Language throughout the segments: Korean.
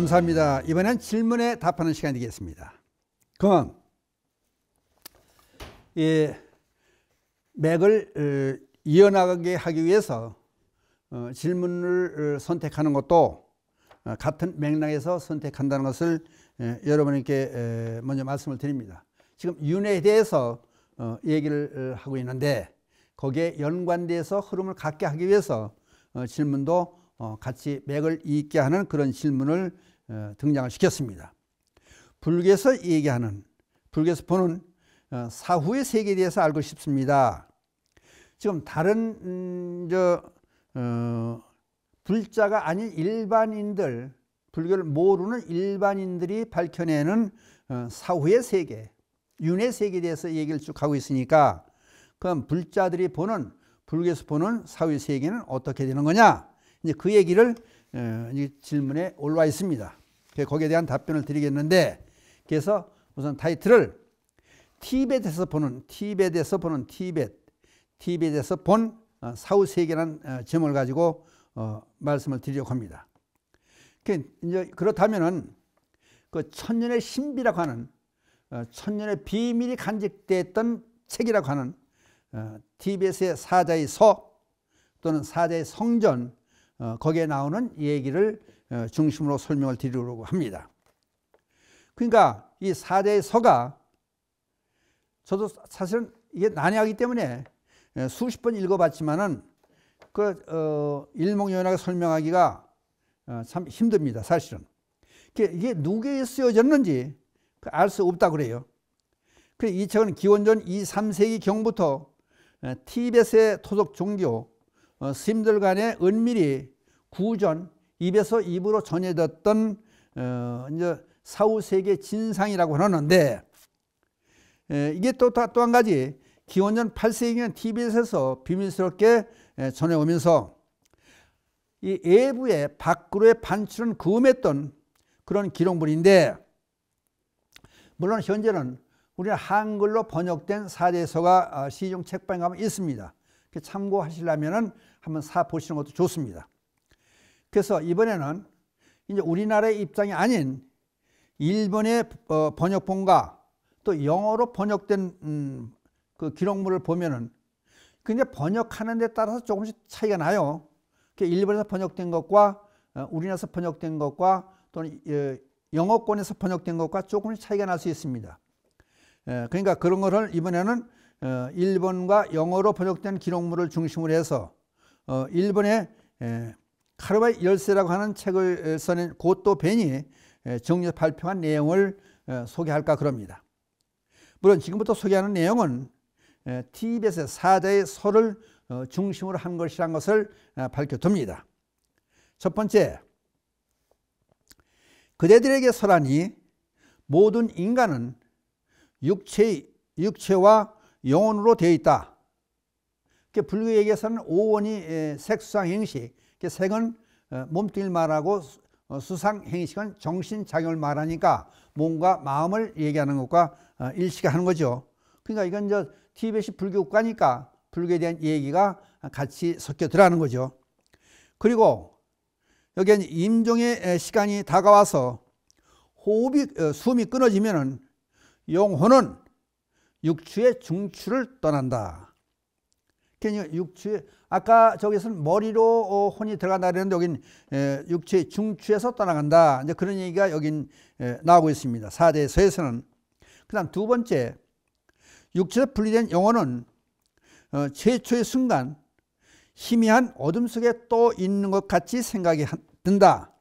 감사합니다. 이번엔 질문에 답하는 시간 되겠습니다. 그럼 이 맥을 어, 이어나가게 하기 위해서 어, 질문을 어, 선택하는 것도 같은 맥락에서 선택한다는 것을 여러분께 먼저 말씀을 드립니다. 지금 윤회에 대해서 얘기를 하고 있는데 거기에 연관돼서 흐름을 갖게 하기 위해서 질문도 같이 맥을 잇게 하는 그런 질문을 어, 등장을 시켰습니다. 불교에서 얘기하는 불교에서 보는 어, 사후의 세계에 대해서 알고 싶습니다. 지금 다른 음, 저 어, 불자가 아닌 일반인들 불교를 모르는 일반인들이 밝혀내는 어, 사후의 세계, 윤회 세계에 대해서 얘기를 쭉 하고 있으니까 그럼 불자들이 보는 불교에서 보는 사후의 세계는 어떻게 되는 거냐? 이제 그 얘기를 어, 질문에 올라 있습니다. 그 거기에 대한 답변을 드리겠는데 그래서 우선 타이틀을 티벳에서 보는 티벳에서 보는 티벳 티벳에서 본 어, 사후 세계라는 어, 점을 가지고 어, 말씀을 드리려고 합니다. 그 그렇다면은 그 천년의 신비라고 하는 어, 천년의 비밀이 간직됐던 책이라고 하는 티벳의 사자의 서 또는 사자의 성전 어, 거기에 나오는 얘기를 어, 중심으로 설명을 드리려고 합니다. 그러니까 이 4대 서가 저도 사실은 이게 난해하기 때문에 예, 수십 번 읽어봤지만은 그, 어, 일목요연하게 설명하기가 어, 참 힘듭니다, 사실은. 이게 누구에 쓰여졌는지 그 알수 없다 그래요. 그래서 이 책은 기원전 2, 3세기 경부터 예, 티벳의 토속 종교 어, 스님들 간에 은밀히 구전 입에서 입으로 전해졌던 어, 이제 사후 세계 진상이라고 하는데 에, 이게 또또한 가지 기원전 8세기는 TBS에서 비밀스럽게 에, 전해오면서 이 애부의 밖으로의 반출은 금했던 그런 기록물인데 물론 현재는 우리 한글로 번역된 사례서가 아, 시중 책방에 가면 있습니다. 참고하시려면은 한번 사 보시는 것도 좋습니다. 그래서 이번에는 이제 우리나라의 입장이 아닌 일본의 어, 번역본과 또 영어로 번역된 음, 그 기록물을 보면은 근데 번역하는 데 따라서 조금씩 차이가 나요. 일본에서 번역된 것과 어, 우리나라에서 번역된 것과 또는 예, 영어권에서 번역된 것과 조금씩 차이가 날 수 있습니다. 예, 그러니까 그런 거를 이번에는 어, 일본과 영어로 번역된 기록물을 중심으로 해서 어, 일본의 에, 카르바이 열쇠라고 하는 책을 써낸 고토 벤이 정리해 서 발표한 내용을 에, 소개할까 그럽니다. 물론 지금부터 소개하는 내용은 에, 티벳의 사자의 설을 어, 중심으로 한 것이란 것을 에, 밝혀둡니다. 첫 번째, 그대들에게 설하니 모든 인간은 육체, 육체와 영혼으로 되어 있다. 그 불교에게서는 오원이 색수상행식, 그러니까 색은 어, 몸뚱이를 말하고 어, 수상행식은 정신작용을 말하니까 몸과 마음을 얘기하는 것과 어, 일치하는 거죠. 그러니까 이건 이제 티벳이 불교 국가니까 불교에 대한 얘기가 같이 섞여 들어가는 거죠. 그리고 여기엔 임종의 시간이 다가와서 호흡이 숨이 끊어지면은 영혼은 육추의 중추를 떠난다. 괜히 육추 아까 저기서는 머리로 어, 혼이 들어간다 그랬는데 여긴 육체의 중추에서 떠나간다. 이제 그런 얘기가 여긴 에, 나오고 있습니다. 사대서에서는 그다음 두 번째 육체에서 분리된 영혼은 어, 최초의 순간 희미한 어둠 속에 또 있는 것 같이 생각이 든다.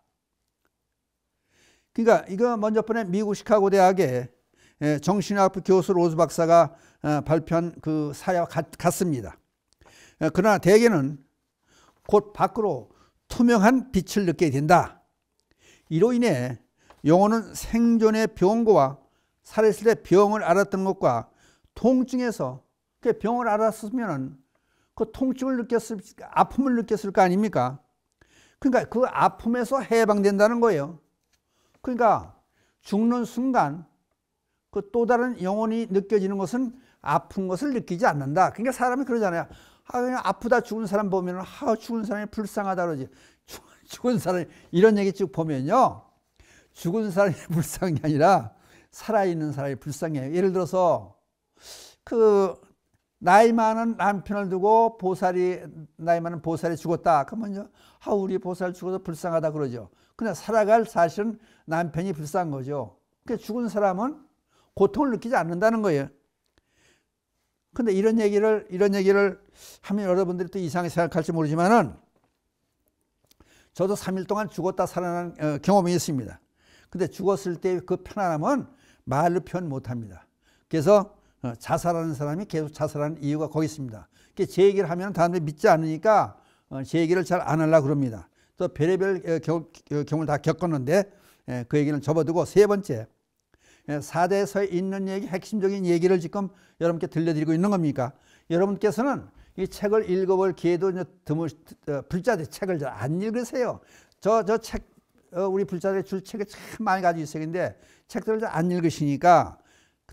그러니까 이거 먼저 번에 미국 시카고 대학의 정신학부 교수 로즈 박사가 어, 발표한 그 사례와 같, 습니다 어, 그러나 대개는 곧 밖으로 투명한 빛을 느끼게 된다. 이로 인해 영혼은 생존의 병고와 살아있을 때 병을 알았던 것과 통증에서 병을 알았으면 그 통증을 느꼈을 아픔을 느꼈을 거 아닙니까? 그러니까 그 아픔에서 해방된다는 거예요. 그러니까 죽는 순간 그 또 다른 영혼이 느껴지는 것은 아픈 것을 느끼지 않는다. 그러니까 사람이 그러잖아요. 아, 그냥 아프다 죽은 사람 보면, 아, 죽은 사람이 불쌍하다 그러지. 죽, 죽은 사람, 이런 얘기 쭉 보면요. 죽은 사람이 불쌍한 게 아니라, 살아있는 사람이 불쌍해요. 예를 들어서, 그, 나이 많은 남편을 두고 보살이, 나이 많은 보살이 죽었다. 그러면요. 아, 우리 보살 죽어서 불쌍하다 그러죠. 그냥 살아갈 사실은 남편이 불쌍한 거죠. 그러니까 죽은 사람은 고통을 느끼지 않는다는 거예요. 근데 이런 얘기를, 이런 얘기를 하면 여러분들이 또 이상하게 생각할지 모르지만은 저도 3일 동안 죽었다 살아난 어, 경험이 있습니다. 근데 죽었을 때 그 편안함은 말로 표현 못 합니다. 그래서 어, 자살하는 사람이 계속 자살하는 이유가 거기 있습니다. 제 얘기를 하면 다음에 믿지 않으니까 어, 제 얘기를 잘 안 하려고 그럽니다. 또 별의별 경 어, 경우를 다 겪었는데 에, 예, 그 얘기는 접어두고 세 번째 예, 사대에서 있는 얘기, 핵심적인 얘기를 지금 여러분께 들려드리고 있는 겁니까? 여러분께서는 이 책을 읽어볼 기회도 드물, 어, 불자들 책을 잘안 읽으세요. 저, 저 책, 어, 우리 불자들이 줄 책을 참 많이 가지고 있어요. 근데 책들을 잘안 읽으시니까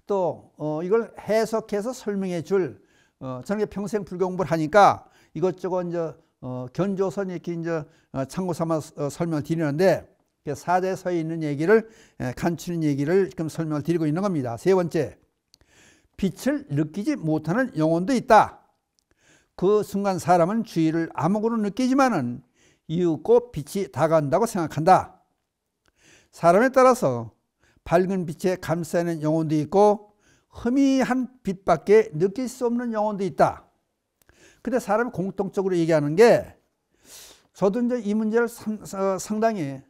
또, 어, 이걸 해석해서 설명해 줄, 어, 저는 평생 불경부를 하니까 이것저것 이제, 어, 견조선 이렇게 이제 어, 참고 삼아 어, 설명을 드리는데 그 사대서에 있는 얘기를 예, 간추린 얘기를 지금 설명을 드리고 있는 겁니다. 세 번째, 빛을 느끼지 못하는 영혼도 있다. 그 순간 사람은 주위를 암흑으로 느끼지만은 이윽고 빛이 다가온다고 생각한다. 사람에 따라서 밝은 빛에 감싸는 영혼도 있고 흐미한 빛밖에 느낄 수 없는 영혼도 있다. 근데 사람이 공통적으로 얘기하는 게 저도 이제 이 문제를 어, 상당히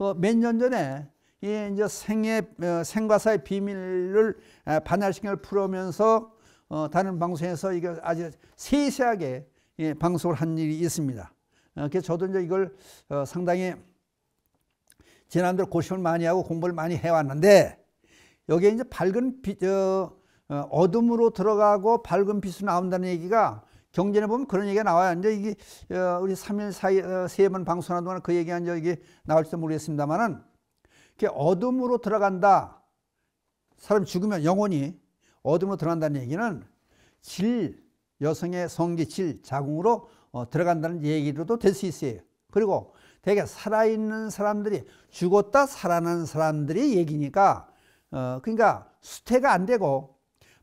그몇년 전에 이제 생의 어, 생과사의 비밀을 반할신경을 풀으면서 어, 다른 방송에서 이거 아주 세세하게 예, 방송을 한 일이 있습니다. 어, 그래서 저도 이제 이걸 상당히 지난달 고심을 많이 하고 공부를 많이 해왔는데 여기에 이제 밝은 빛, 어, 어둠으로 들어가고 밝은 빛으로 나온다는 얘기가 경전에 보면 그런 얘기가 나와요. 이제 이게 어, 우리 3일 사이 어, 세번 방송하는 동안 그 얘기가 이이 나올지도 모르겠습니다만은 어둠으로 들어간다. 사람 죽으면 영혼이 어둠으로 들어간다는 얘기는 질 여성의 성기 질 자궁으로 어, 들어간다는 얘기로도 될 수 있어요. 그리고 대개 살아있는 사람들이 죽었다 살아난 사람들이 얘기니까 어, 그러니까 수태가 안 되고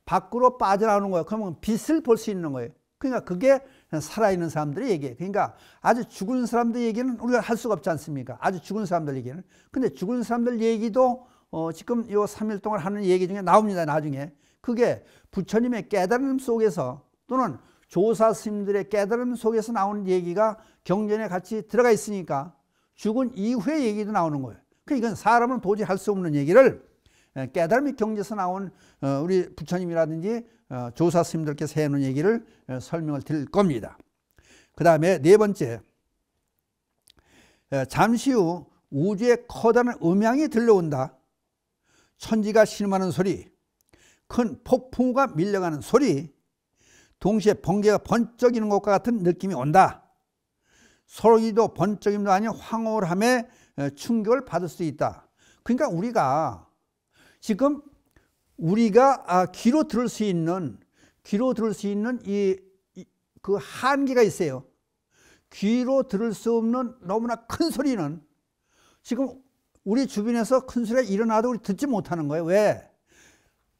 밖으로 빠져나오는 거예요. 그러면 빛을 볼 수 있는 거예요. 그러니까 그게 살아있는 사람들의 얘기예요. 그러니까 아주 죽은 사람들 얘기는 우리가 할 수가 없지 않습니까? 아주 죽은 사람들 얘기는. 근데 죽은 사람들 얘기도 어 지금 요 3일 동안 하는 얘기 중에 나옵니다. 나중에. 그게 부처님의 깨달음 속에서 또는 조사 스님들의 깨달음 속에서 나오는 얘기가 경전에 같이 들어가 있으니까 죽은 이후의 얘기도 나오는 거예요. 그러니까 이건 사람은 도저히 할 수 없는 얘기를 예, 깨달음의 경지에서 나온 어, 우리 부처님이라든지 어, 조사 스님들께서 해는 얘기를 어, 설명을 드릴 겁니다. 그 다음에 네 번째 잠시 후 우주의 커다란 음향이 들려온다. 천지가 신음하는 소리, 큰 폭풍우가 밀려가는 소리, 동시에 번개가 번쩍이는 것과 같은 느낌이 온다. 소리도 번쩍임도 아닌 황홀함에 충격을 받을 수 있다. 그러니까 우리가 지금 우리가 아, 귀로 들을 수 있는 귀로 들을 수 있는 이 그 한계가 있어요. 귀로 들을 수 없는 너무나 큰 소리는 지금 우리 주변에서 큰 소리가 일어나도 우리 듣지 못하는 거예요. 왜?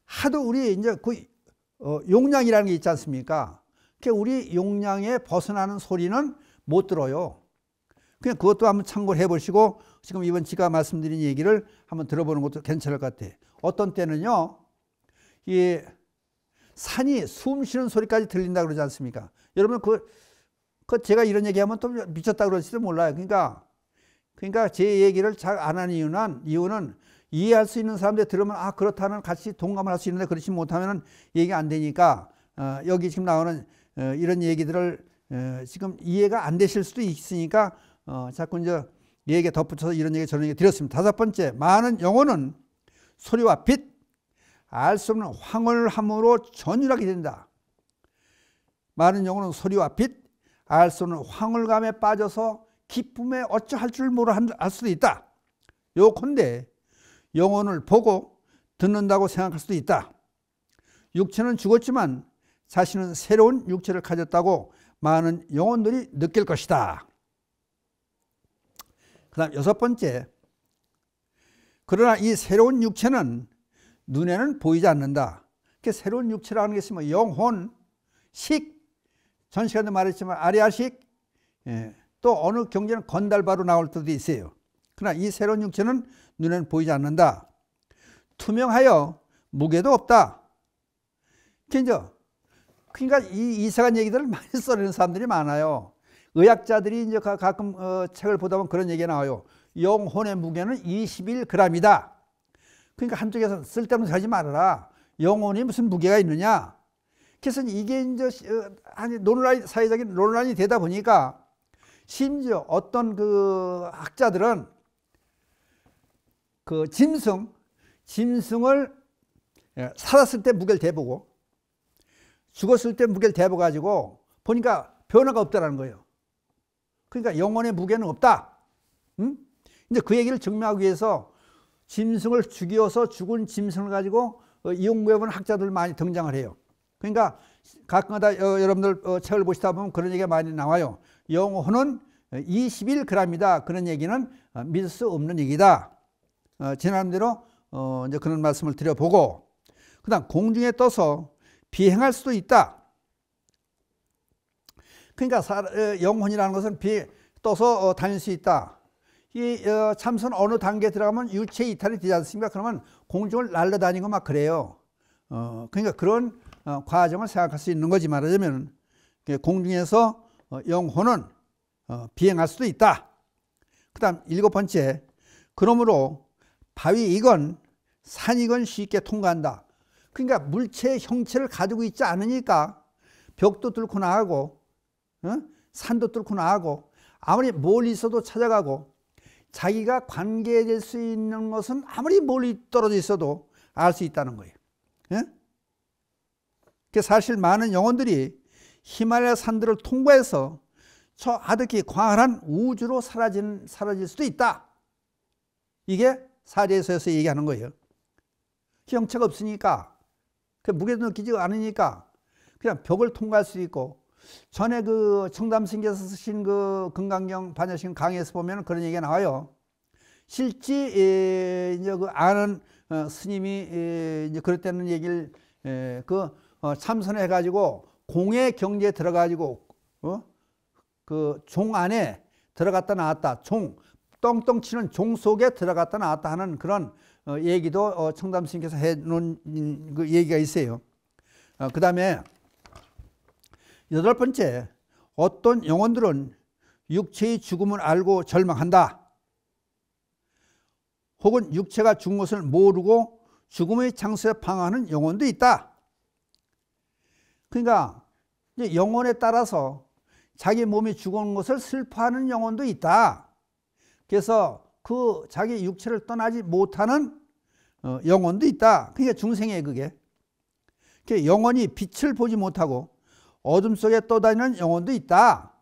하도 우리 이제 그 어, 용량이라는 게 있지 않습니까? 그 우리 용량에 벗어나는 소리는 못 들어요. 그냥 그것도 한번 참고를 해보시고 지금 이번 지가 말씀드린 얘기를 한번 들어보는 것도 괜찮을 것 같아요. 어떤 때는요, 이 산이 숨 쉬는 소리까지 들린다 그러지 않습니까? 여러분 그, 그 제가 이런 얘기하면 또 미쳤다 그럴지도 몰라요. 그러니까 그러니까 제 얘기를 잘 안하 이유는 이유는 이해할 수 있는 사람들 들으면 아 그렇다는 같이 동감을 할 수 있는데 그렇지 못하면 얘기안 되니까 어, 여기 지금 나오는 어, 이런 얘기들을 어, 지금 이해가 안 되실 수도 있으니까 어, 자꾸 이제 얘기 덧붙여서 이런 얘기 저런 얘기 드렸습니다. 다섯 번째 많은 영혼은 소리와 빛 알수 없는 황홀함으로 전율하게 된다. 많은 영혼은 소리와 빛, 알 수 없는 황홀감에 빠져서 기쁨에 어찌할 줄 모르 알 수도 있다. 요컨대 영혼을 보고 듣는다고 생각할 수도 있다. 육체는 죽었지만 자신은 새로운 육체를 가졌다고 많은 영혼들이 느낄 것이다. 그 다음 여섯 번째. 그러나 이 새로운 육체는 눈에는 보이지 않는다. 그 새로운 육체라는 게 있으면 영혼, 식, 전 시간에 말했지만 아리아식, 예, 또 어느 경제는 건달바로 나올 때도 있어요. 그러나 이 새로운 육체는 눈에는 보이지 않는다. 투명하여 무게도 없다. 그러니까 이 이상한 얘기들을 많이 써내는 사람들이 많아요. 의학자들이 이제 가끔 어, 책을 보다 보면 그런 얘기가 나와요. 영혼의 무게는 21g이다. 그러니까 한쪽에서 쓸데없는 하지 말아라. 영혼이 무슨 무게가 있느냐. 그래서 이게 이제 어, 아니 논란 사회적인 논란이 되다 보니까 심지어 어떤 그 학자들은 그 짐승, 짐승을 예, 살았을 때 무게를 대보고 죽었을 때 무게를 대보 가지고 보니까 변화가 없다라는 거예요. 그러니까 영혼의 무게는 없다. 응? 음? 이제 그 얘기를 증명하기 위해서 짐승을 죽여서 죽은 짐승을 가지고 어, 이용구해본 학자들 많이 등장을 해요. 그러니까 가끔가다 어, 여러분들 어, 책을 보시다 보면 그런 얘기가 많이 나와요. 영혼은 21g이다. 그런 얘기는 믿을 수 없는 얘기다. 지난대로 이제 그런 말씀을 드려보고 그다음 공중에 떠서 비행할 수도 있다. 그러니까 영혼이라는 것은 비 떠서 다닐 수 있다. 이 어, 참선 어느 단계에 들어가면 유체 이탈이 되지 않습니까? 그러면 공중을 날려다니고 막 그래요. 어, 그러니까 그런 어, 과정을 생각할 수 있는 거지 말하자면 공중에서 어, 영혼은 어, 비행할 수도 있다. 그 다음 일곱 번째 그러므로 바위이건 산이건 쉽게 통과한다. 그러니까 물체의 형체를 가지고 있지 않으니까 벽도 뚫고 나가고 어? 산도 뚫고 나가고 아무리 멀리 있어도 찾아가고 자기가 관계될 수 있는 것은 아무리 멀리 떨어져 있어도 알 수 있다는 거예요. 예? 그러니까 사실 많은 영혼들이 히말라야 산들을 통과해서 저 아득히 광활한 우주로 사라진, 사라질 수도 있다. 이게 사제에서 얘기하는 거예요. 형체가 없으니까, 그 무게도 느끼지 않으니까, 그냥 벽을 통과할 수 있고, 전에 그 청담승께서 쓰신 그 금강경 반야신 강의에서 보면 그런 얘기가 나와요. 실제 이제 그 아는 어, 스님이 이제 그랬다는 얘기를 그 어, 참선해 가지고 공의 경지에 들어가 지고 어? 그 종 안에 들어갔다 나왔다. 종 떵떵 치는 종 속에 들어갔다 나왔다 하는 그런 어, 얘기도 청담 스께서해 놓은 음, 그 얘기가 있어요. 그 다음에 여덟 번째, 어떤 영혼들은 육체의 죽음을 알고 절망한다. 혹은 육체가 죽은 것을 모르고 죽음의 장소에방하는 영혼도 있다. 그러니까 영혼에 따라서 자기 몸이 죽은 것을 슬퍼하는 영혼도 있다. 그래서 그 자기 육체를 떠나지 못하는 어, 영혼도 있다. 그게 러니까 중생의 그게. 영혼이 빛을 보지 못하고 어둠 속에 떠다니는 영혼도 있다.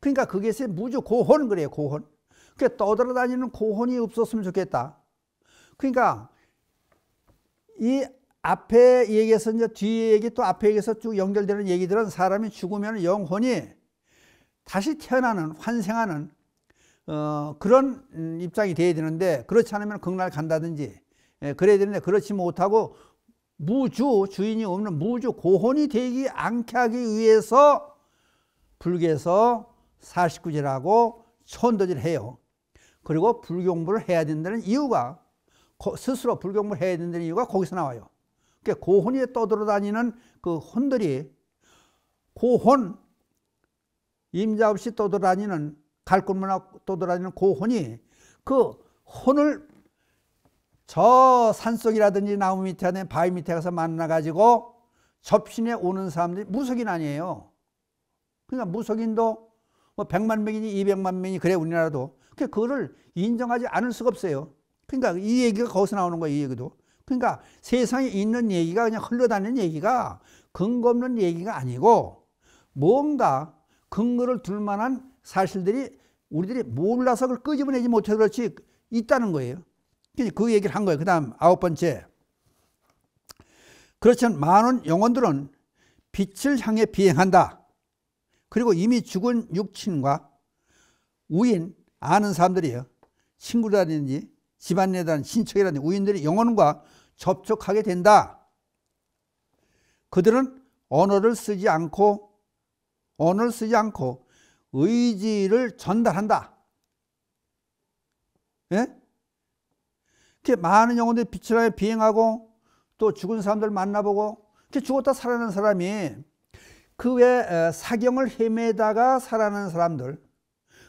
그러니까 그것이 무주 고혼 그래요. 고혼. 그 떠돌아다니는 고혼이 없었으면 좋겠다. 그러니까 이 앞에 얘기에서 이제 뒤에 얘기 또 앞에 얘기에서 쭉 연결되는 얘기들은 사람이 죽으면 영혼이 다시 태어나는 환생하는 어, 그런 음, 입장이 돼야 되는데 그렇지 않으면 극날 간다든지 예, 그래야 되는데 그렇지 못하고 무주 주인이 없는 무주 고혼이 되기 않게 하기 위해서 불교에서 4 9절하고 천도제를 해요. 그리고 불경부를 해야 된다는 이유가 스스로 불경부를 해야 된다는 이유가 거기서 나와요. 그러니까 고혼이 떠돌아다니는 그 혼들이 고혼 임자 없이 떠돌아다니는 갈굼문 떠돌아다니는 고혼이 그 혼을 저 산속이라든지 나무 밑에 하든 바위 밑에 가서 만나가지고 접신에 오는 사람들이 무속인 아니에요. 그러니까 무속인도 뭐 100만 명이니 200만 명이 그래 우리나라도. 그러니까 그거를 인정하지 않을 수가 없어요. 그러니까 이 얘기가 거기서 나오는 거예요. 이 얘기도. 그러니까 세상에 있는 얘기가 그냥 흘러다니는 얘기가 근거 없는 얘기가 아니고 뭔가 근거를 둘 만한 사실들이 우리들이 몰라서 그걸 끄집어내지 못해 그렇지 있다는 거예요. 그, 그 얘기를 한 거예요. 그 다음 아홉 번째. 그렇지만 많은 영혼들은 빛을 향해 비행한다. 그리고 이미 죽은 육친과 우인, 아는 사람들이요. 에 친구라든지 집안에 대한 신 친척이라든지 우인들이 영혼과 접촉하게 된다. 그들은 언어를 쓰지 않고 언어를 쓰지 않고 의지를 전달한다. 예? 이렇게 많은 영혼들이 빛을 하해 비행하고 또 죽은 사람들 만나보고 이렇게 죽었다 살아난 사람이 그외에 사경을 헤매다가 살아난 사람들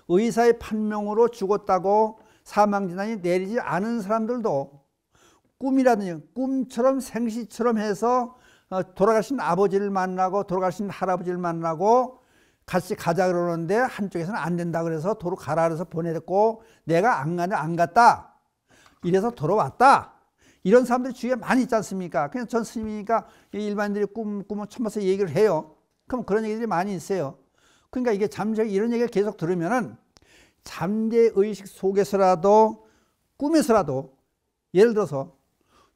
의사의 판명으로 죽었다고 사망진단이 내리지 않은 사람들도 꿈이라든지 꿈처럼 생시처럼 해서 어, 돌아가신 아버지를 만나고 돌아가신 할아버지를 만나고 같이 가자 그러는데 한쪽에서는 안 된다 그래서 도로 가라 그래서 보내고 내가 안 가냐 안 갔다 이래서 돌아왔다. 이런 사람들이 주위에 많이 있지 않습니까? 그냥 전 스님이니까 일반인들이 꿈, 꿈을 쳐봐서 얘기를 해요. 그럼 그런 얘기들이 많이 있어요. 그러니까 이게 잠재 이런 얘기를 계속 들으면은 잠재 의식 속에서라도 꿈에서라도 예를 들어서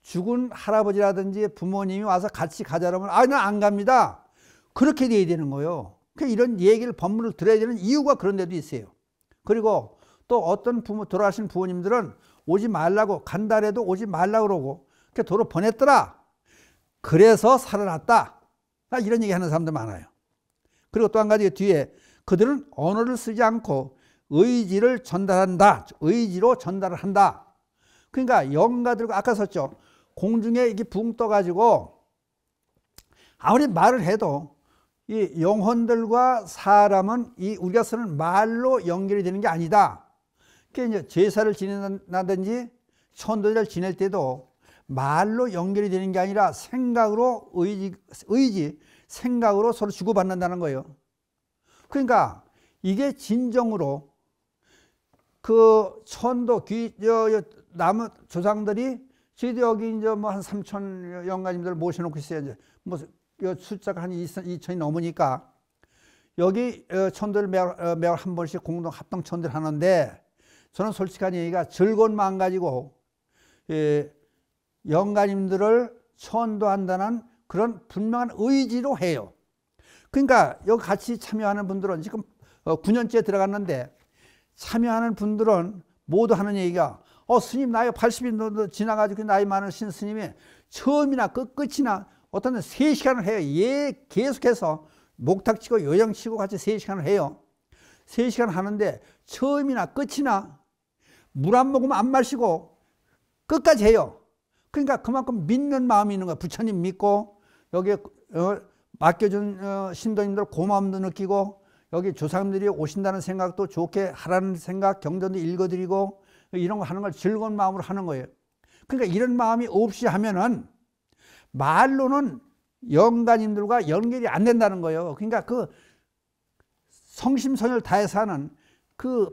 죽은 할아버지라든지 부모님이 와서 같이 가자라면 아, 난안 갑니다. 그렇게 돼야 되는 거예요. 그 이런 얘기를 법문을 들어야 되는 이유가 그런 데도 있어요. 그리고 또 어떤 부모 돌아가신 부모님들은 오지 말라고 간다래도 오지 말라고 그러고 그렇게 도로 보냈더라. 그래서 살아났다. 이런 얘기 하는 사람들 많아요. 그리고 또 한 가지 뒤에 그들은 언어를 쓰지 않고 의지를 전달한다. 의지로 전달을 한다. 그러니까 영가들과 아까 썼죠. 공중에 이게 붕 떠가지고 아무리 말을 해도 이 영혼들과 사람은 이 우리가 쓰는 말로 연결이 되는 게 아니다. 그러니까 제 제사를 지낸다든지 천도자를 지낼 때도 말로 연결이 되는 게 아니라 생각으로 의지, 의지 생각으로 서로 주고받는다는 거예요. 그러니까 이게 진정으로 그 천도 귀, 여, 여, 남은 조상들이 저희도 여기 이제 뭐 한 삼천 영가님들 모셔놓고 있어요. 이제 뭐 숫자가 한 이천이 넘으니까 여기 어, 천도를 매월, 어, 매월 한 번씩 공동 합동 천도를 하는데 저는 솔직한 얘기가 즐거운 마음 가지고 예, 영가님들을 천도한다는 그런 분명한 의지로 해요. 그러니까 여기 같이 참여하는 분들은 지금 9년째 어, 들어갔는데 참여하는 분들은 모두 하는 얘기가 어 스님 나이 80이 지나가지고 나이 많으신 스님이 처음이나 끝끝이나 어떤 3시간을 해요. 예 계속해서 목탁 치고 요양 치고 같이 3시간을 해요. 3시간 하는데 처음이나 끝이나 물안 먹으면 안 마시고 끝까지 해요. 그러니까 그만큼 믿는 마음이 있는 거야. 부처님 믿고 여기 어, 맡겨준 어, 신도님들 고마움도 느끼고 여기 조상님들이 오신다는 생각도 좋게 하라는 생각 경전도 읽어드리고 이런 거 하는 걸 즐거운 마음으로 하는 거예요. 그러니까 이런 마음이 없이 하면은 말로는 영가님들과 연결이 안 된다는 거예요. 그러니까 그 성심선을 다해서 하는 그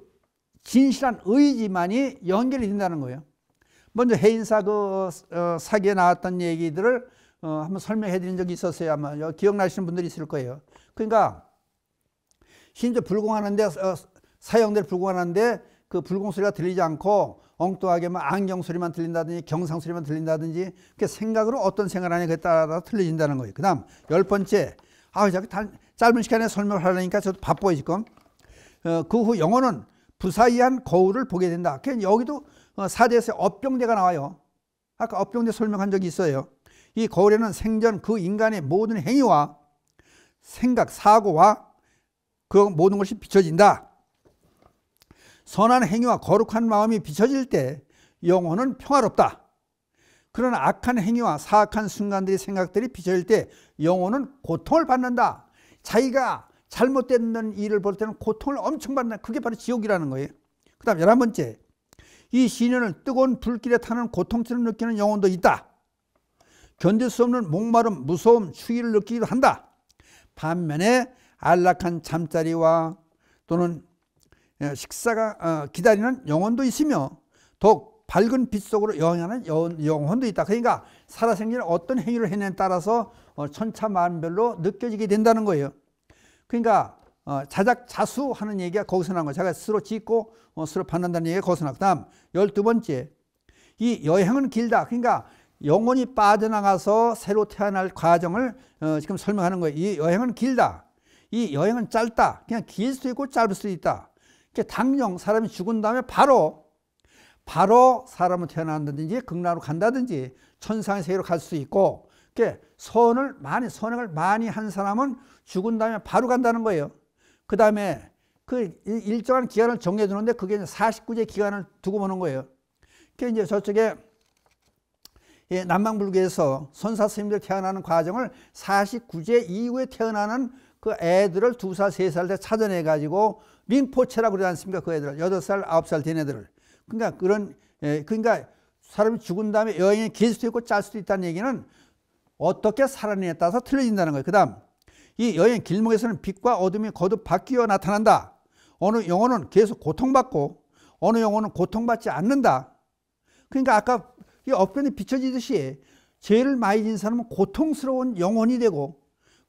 진실한 의지만이 연결이 된다는 거예요. 먼저 해인사 그 어, 사기에 나왔던 얘기들을 어, 한번 설명해 드린 적이 있었어요. 아마 기억나시는 분들이 있을 거예요. 그러니까 심지어 불공하는데 어, 사형들 불공하는데 그 불공 소리가 들리지 않고 엉뚱하게 막 안경 소리만 들린다든지 경상 소리만 들린다든지 그 생각으로 어떤 생각을 하냐에 따라 틀려진다는 거예요. 그다음 열 번째 아, 자꾸 짧은 시간에 설명을 하려니까 저도 바빠요 지금. 어, 그 후 영어는 부사이한 거울을 보게 된다. 그러니까 여기도 어, 사대에서 업병대가 나와요. 아까 업병대 설명한 적이 있어요. 이 거울에는 생전 그 인간의 모든 행위와 생각, 사고와 그 모든 것이 비춰진다. 선한 행위와 거룩한 마음이 비춰질 때 영혼은 평화롭다. 그러나 악한 행위와 사악한 순간들이 생각들이 비춰질 때 영혼은 고통을 받는다. 자기가 잘못된 일을 볼 때는 고통을 엄청 받는 그게 바로 지옥이라는 거예요. 그 다음 열한 번째 이 시련을 뜨거운 불길에 타는 고통처럼 느끼는 영혼도 있다. 견딜 수 없는 목마름, 무서움, 추위를 느끼기도 한다. 반면에 안락한 잠자리와 또는 예, 식사가 어, 기다리는 영혼도 있으며 더욱 밝은 빛 속으로 영하는 영혼도 있다. 그러니까 살아생기 어떤 행위를 해내에 따라서 어, 천차만별로 느껴지게 된다는 거예요. 그러니까 어, 자작 자수하는 얘기가 거기서 나온 거예요. 자기가 스스로 짓고 어, 스스로 받는다는 얘기가 거기서 나고 다음 열두 번째 이 여행은 길다. 그러니까 영혼이 빠져나가서 새로 태어날 과정을 어, 지금 설명하는 거예요. 이 여행은 길다. 이 여행은 짧다. 그냥 길 수도 있고 짧을 수도 있다. 그러니까 당장 사람이 죽은 다음에 바로 바로 사람은 태어난다든지 극락으로 간다든지 천상의 세계로 갈 수 있고 그러니까 선을 많이 선행을 많이 한 사람은 죽은 다음에 바로 간다는 거예요. 그 다음에 그 일정한 기간을 정해 두는데 그게 이제 49제 기간을 두고 보는 거예요. 그게 이제 저쪽에 예, 남방불교에서 선사 스님들 태어나는 과정을 49제 이후에 태어나는 그 애들을 두 살, 세 살 때 찾아내 가지고 민포체라고 그러지 않습니까? 그애들 여덟 살, 아홉 살 된 애들을. 그러니까 그런 예, 그러니까 사람이 죽은 다음에 여행에길 수도 있고 짤 수도 있다는 얘기는 어떻게 살아내에 따라서 틀려진다는 거예요. 그 다음 이 여행 길목에서는 빛과 어둠이 거듭 바뀌어 나타난다. 어느 영혼은 계속 고통받고 어느 영혼은 고통받지 않는다. 그러니까 아까 이 업변이 비춰지듯이 죄를 많이 진 사람은 고통스러운 영혼이 되고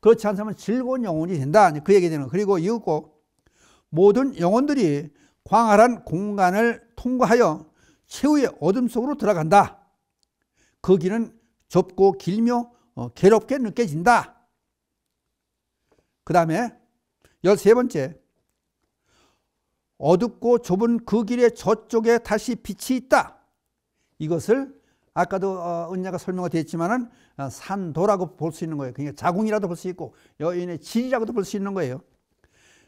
그렇지 않은 사람은 즐거운 영혼이 된다. 그 얘기 되는 거예요. 그리고 이윽고 모든 영혼들이 광활한 공간을 통과하여 최후의 어둠 속으로 들어간다. 거기는 좁고 길며 어, 괴롭게 느껴진다. 그 다음에 열세 번째 어둡고 좁은 그 길의 저쪽에 다시 빛이 있다. 이것을 아까도 어, 은야가 설명이 되었지만은 어, 산도라고 볼 수 있는 거예요. 그러니까 자궁이라도 볼 수 있고 여인의 질이라고도 볼 수 있는 거예요.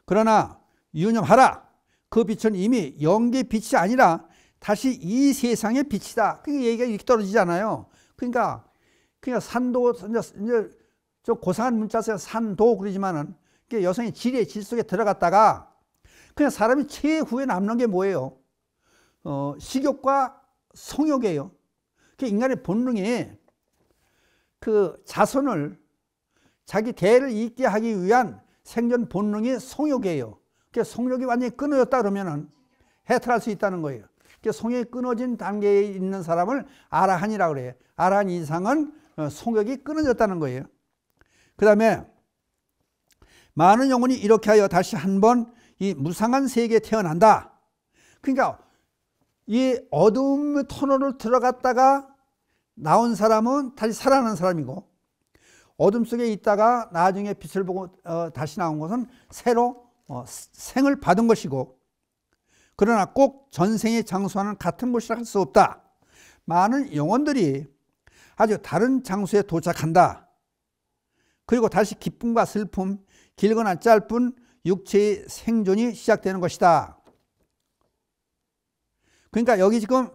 그러나 유념하라. 그 빛은 이미 영계 빛이 아니라 다시 이 세상의 빛이다. 그 얘기가 이렇게 떨어지잖아요. 그러니까 그러니까 산도 이제 좀 고상한 문자에서 산도 그러지만은 그 여성이 지리의 질 속에 들어갔다가 그냥 사람이 최후에 남는 게 뭐예요? 어, 식욕과 성욕이에요. 그 인간의 본능이 그 자손을 자기 대를 잇게 하기 위한 생존 본능이 성욕이에요. 그 성욕이 완전히 끊어졌다 그러면은 해탈할 수 있다는 거예요. 그 성욕이 끊어진 단계에 있는 사람을 아라한이라고 그래요. 아라한 이상은 어, 성격이 끊어졌다는 거예요. 그 다음에 많은 영혼이 이렇게 하여 다시 한 번 이 무상한 세계에 태어난다. 그러니까 이 어둠의 터널을 들어갔다가 나온 사람은 다시 살아나는 사람이고 어둠 속에 있다가 나중에 빛을 보고 어, 다시 나온 것은 새로 어, 생을 받은 것이고 그러나 꼭전생의장소와는 같은 곳이라 할 수 없다. 많은 영혼들이 아주 다른 장소에 도착한다. 그리고 다시 기쁨과 슬픔, 길거나 짧은 육체의 생존이 시작되는 것이다. 그러니까 여기 지금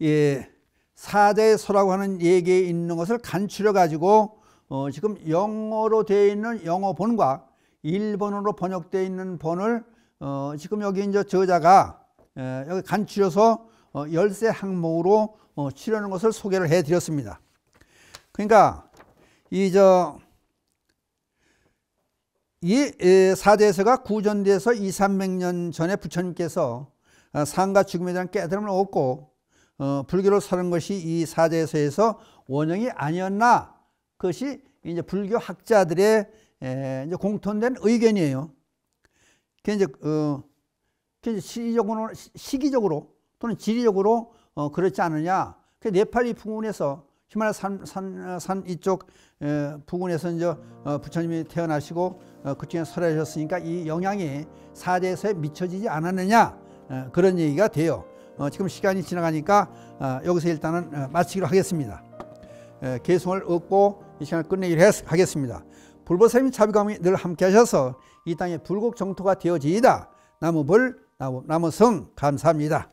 예, 사자의 소라고 하는 얘기에 있는 것을 간추려 가지고 어, 지금 영어로 되어 있는 영어 본과 일본어로 번역되어 있는 본을 어, 지금 여기 이제 저자가 에, 예, 여기 간추려서 어, 열세 항목으로 치르는 어, 것을 소개를 해 드렸습니다. 그러니까 이 저 이 사대서가 구전돼서 2, 300년 전에 부처님께서 어, 상가 죽음에 대한 깨달음을 얻고 불교를 사는 것이 이 사대서에서 원형이 아니었나 그것이 이제 불교 학자들의 이제 공통된 의견이에요. 그 이제 어 시기적으로 시기적으로 또는 지리적으로 어, 그렇지 않느냐. 그 네팔이 부근에서 히말라 산, 산, 산 이쪽 에, 부근에서 이제 어, 부처님이 태어나시고 어, 그쪽에 설하셨으니까 이 영향이 사대에서 미쳐지지 않았느냐 에, 그런 얘기가 돼요. 어, 지금 시간이 지나가니까 어, 여기서 일단은 어, 마치기로 하겠습니다. 에, 개성을 얻고 이 시간을 끝내기로 했, 하겠습니다. 불보살님 자비감이 늘 함께하셔서 이 땅의 불국 정토가 되어지이다. 나무불 나무, 나무 감사합니다.